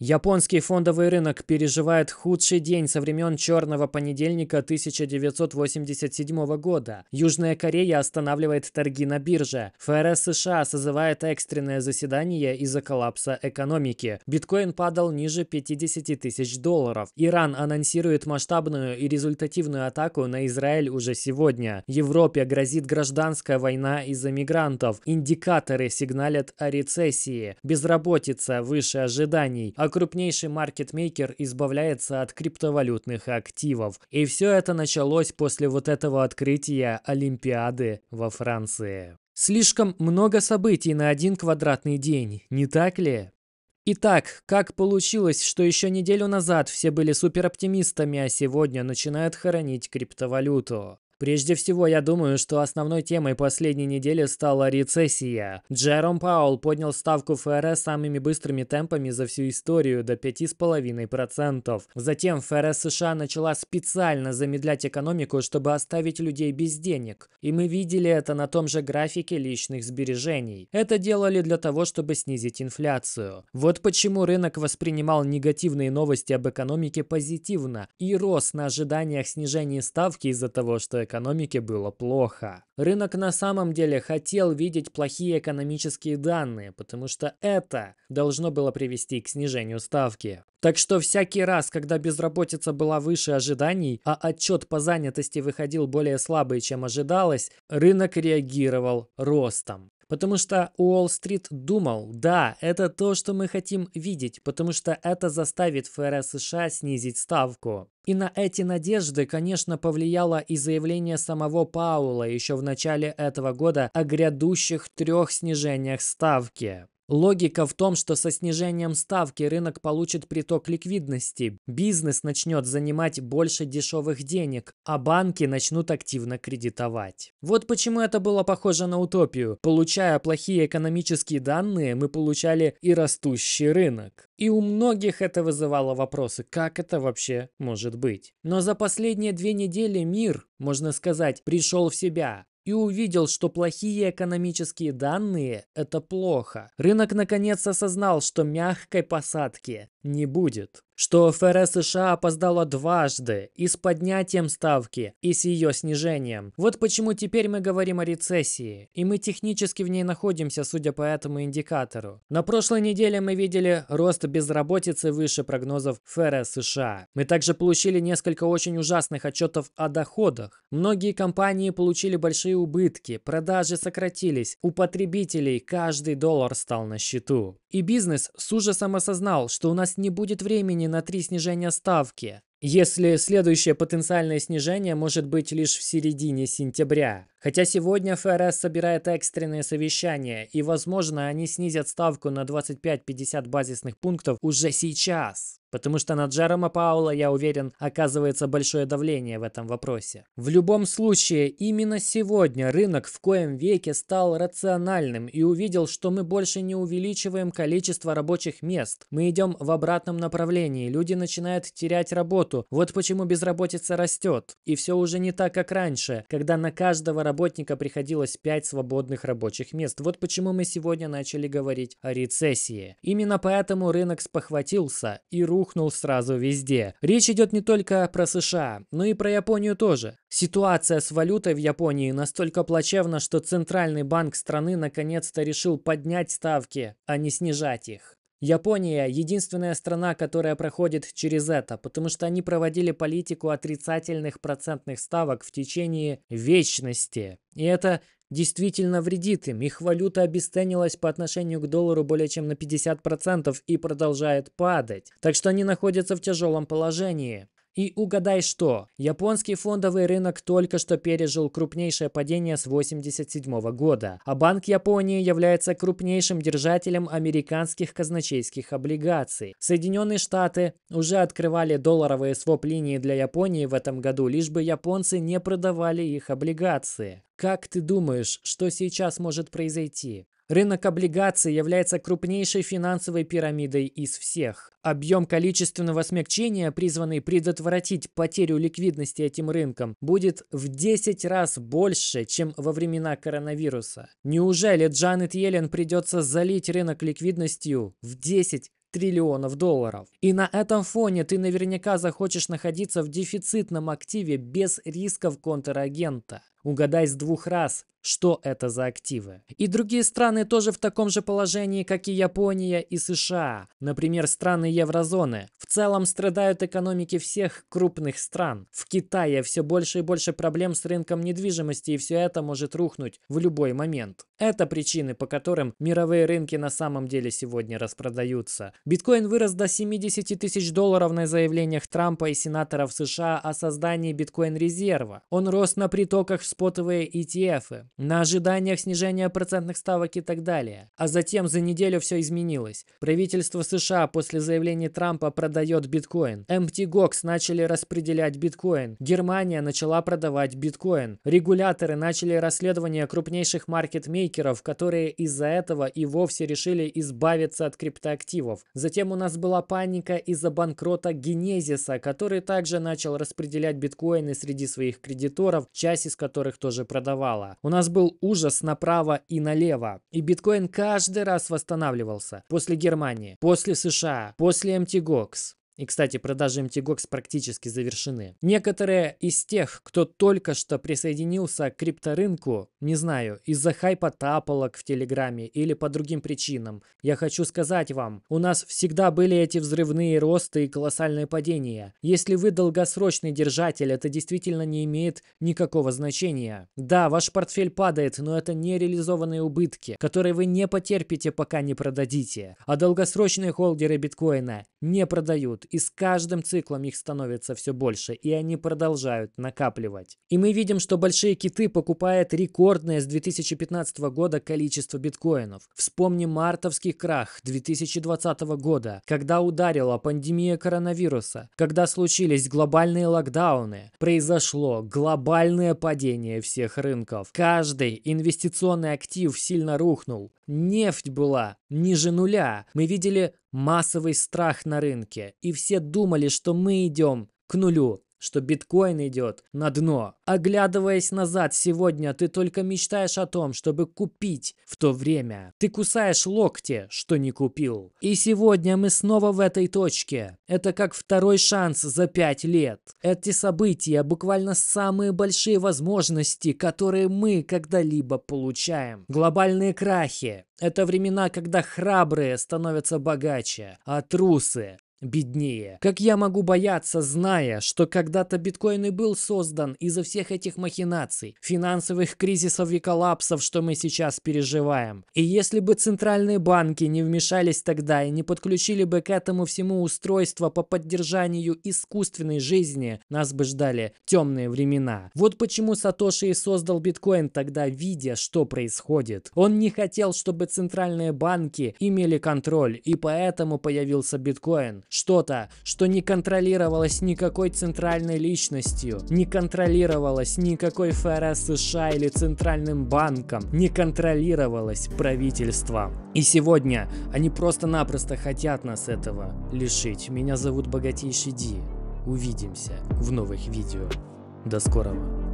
Японский фондовый рынок переживает худший день со времен черного понедельника 1987 года. Южная Корея останавливает торги на бирже. ФРС США созывает экстренное заседание из-за коллапса экономики. Биткоин падал ниже 50 тысяч долларов. Иран анонсирует масштабную и результативную атаку на Израиль уже сегодня. Европе грозит гражданская война из-за мигрантов. Индикаторы сигналят о рецессии. Безработица выше ожиданий а крупнейший маркетмейкер избавляется от криптовалютных активов. И все это началось после вот этого открытия Олимпиады во Франции. Слишком много событий на один квадратный день, не так ли? Итак, как получилось, что еще неделю назад все были супероптимистами, а сегодня начинают хоронить криптовалюту? Прежде всего, я думаю, что основной темой последней недели стала рецессия. Джером Паул поднял ставку ФРС самыми быстрыми темпами за всю историю до 5,5%. Затем ФРС США начала специально замедлять экономику, чтобы оставить людей без денег. И мы видели это на том же графике личных сбережений. Это делали для того, чтобы снизить инфляцию. Вот почему рынок воспринимал негативные новости об экономике позитивно и рос на ожиданиях снижения ставки из-за того, что экономике было плохо. Рынок на самом деле хотел видеть плохие экономические данные, потому что это должно было привести к снижению ставки. Так что всякий раз, когда безработица была выше ожиданий, а отчет по занятости выходил более слабый, чем ожидалось, рынок реагировал ростом. Потому что Уолл-стрит думал, да, это то, что мы хотим видеть, потому что это заставит ФРС США снизить ставку. И на эти надежды, конечно, повлияло и заявление самого Паула еще в начале этого года о грядущих трех снижениях ставки. Логика в том, что со снижением ставки рынок получит приток ликвидности, бизнес начнет занимать больше дешевых денег, а банки начнут активно кредитовать. Вот почему это было похоже на утопию. Получая плохие экономические данные, мы получали и растущий рынок. И у многих это вызывало вопросы, как это вообще может быть. Но за последние две недели мир, можно сказать, пришел в себя и увидел, что плохие экономические данные – это плохо. Рынок наконец осознал, что мягкой посадки не будет что ФРС США опоздала дважды и с поднятием ставки, и с ее снижением. Вот почему теперь мы говорим о рецессии, и мы технически в ней находимся, судя по этому индикатору. На прошлой неделе мы видели рост безработицы выше прогнозов ФРС США. Мы также получили несколько очень ужасных отчетов о доходах. Многие компании получили большие убытки, продажи сократились, у потребителей каждый доллар стал на счету. И бизнес с ужасом осознал, что у нас не будет времени времени на три снижения ставки, если следующее потенциальное снижение может быть лишь в середине сентября. Хотя сегодня ФРС собирает экстренное совещание, и, возможно, они снизят ставку на 25-50 базисных пунктов уже сейчас. Потому что на Джерома Паула, я уверен, оказывается большое давление в этом вопросе. В любом случае, именно сегодня рынок в коем веке стал рациональным и увидел, что мы больше не увеличиваем количество рабочих мест. Мы идем в обратном направлении, люди начинают терять работу. Вот почему безработица растет. И все уже не так, как раньше, когда на каждого работника приходилось 5 свободных рабочих мест. Вот почему мы сегодня начали говорить о рецессии. Именно поэтому рынок спохватился и рухнул рухнул сразу везде. Речь идет не только про США, но и про Японию тоже. Ситуация с валютой в Японии настолько плачевна, что Центральный банк страны наконец-то решил поднять ставки, а не снижать их. Япония – единственная страна, которая проходит через это, потому что они проводили политику отрицательных процентных ставок в течение вечности. И это действительно вредит им. Их валюта обесценилась по отношению к доллару более чем на 50% и продолжает падать. Так что они находятся в тяжелом положении. И угадай что? Японский фондовый рынок только что пережил крупнейшее падение с 1987 года, а Банк Японии является крупнейшим держателем американских казначейских облигаций. Соединенные Штаты уже открывали долларовые своп-линии для Японии в этом году, лишь бы японцы не продавали их облигации. Как ты думаешь, что сейчас может произойти? Рынок облигаций является крупнейшей финансовой пирамидой из всех. Объем количественного смягчения, призванный предотвратить потерю ликвидности этим рынком, будет в 10 раз больше, чем во времена коронавируса. Неужели Джанет Йеллен придется залить рынок ликвидностью в 10 триллионов долларов. И на этом фоне ты наверняка захочешь находиться в дефицитном активе без рисков контрагента. Угадай с двух раз, что это за активы. И другие страны тоже в таком же положении, как и Япония и США. Например, страны еврозоны. В целом страдают экономики всех крупных стран. В Китае все больше и больше проблем с рынком недвижимости, и все это может рухнуть в любой момент. Это причины, по которым мировые рынки на самом деле сегодня распродаются. Биткоин вырос до 70 тысяч долларов на заявлениях Трампа и сенаторов США о создании биткоин-резерва. Он рос на притоках спотовые ETF, на ожиданиях снижения процентных ставок и так далее. А затем за неделю все изменилось. Правительство США после заявления Трампа продает биткоин. MT начали распределять биткоин. Германия начала продавать биткоин. Регуляторы начали расследование крупнейших маркетмейкеров, которые из-за этого и вовсе решили избавиться от криптоактивов. Затем у нас была паника из-за банкрота Генезиса, который также начал распределять биткоины среди своих кредиторов, часть из которых которых тоже продавала. У нас был ужас направо и налево. И биткоин каждый раз восстанавливался. После Германии, после США, после MTGOX. И, кстати, продажи MTGOX практически завершены. Некоторые из тех, кто только что присоединился к крипторынку, не знаю, из-за хайпа тапалок в Телеграме или по другим причинам, я хочу сказать вам, у нас всегда были эти взрывные росты и колоссальные падения. Если вы долгосрочный держатель, это действительно не имеет никакого значения. Да, ваш портфель падает, но это нереализованные убытки, которые вы не потерпите, пока не продадите. А долгосрочные холдеры биткоина не продают и с каждым циклом их становится все больше, и они продолжают накапливать. И мы видим, что большие киты покупают рекордное с 2015 года количество биткоинов. Вспомни мартовский крах 2020 года, когда ударила пандемия коронавируса, когда случились глобальные локдауны, произошло глобальное падение всех рынков. Каждый инвестиционный актив сильно рухнул. Нефть была ниже нуля. Мы видели массовый страх на рынке. И все думали, что мы идем к нулю что биткоин идет на дно. Оглядываясь назад сегодня, ты только мечтаешь о том, чтобы купить в то время. Ты кусаешь локти, что не купил. И сегодня мы снова в этой точке. Это как второй шанс за пять лет. Эти события буквально самые большие возможности, которые мы когда-либо получаем. Глобальные крахи, это времена, когда храбрые становятся богаче, а трусы беднее. Как я могу бояться, зная, что когда-то биткоин и был создан из-за всех этих махинаций, финансовых кризисов и коллапсов, что мы сейчас переживаем. И если бы центральные банки не вмешались тогда и не подключили бы к этому всему устройство по поддержанию искусственной жизни, нас бы ждали темные времена. Вот почему Сатоши и создал биткоин тогда, видя, что происходит. Он не хотел, чтобы центральные банки имели контроль, и поэтому появился биткоин что-то, что не контролировалось никакой центральной личностью, не контролировалось никакой ФРС США или Центральным банком, не контролировалось правительством. И сегодня они просто-напросто хотят нас этого лишить. Меня зовут Богатейший Ди. Увидимся в новых видео. До скорого.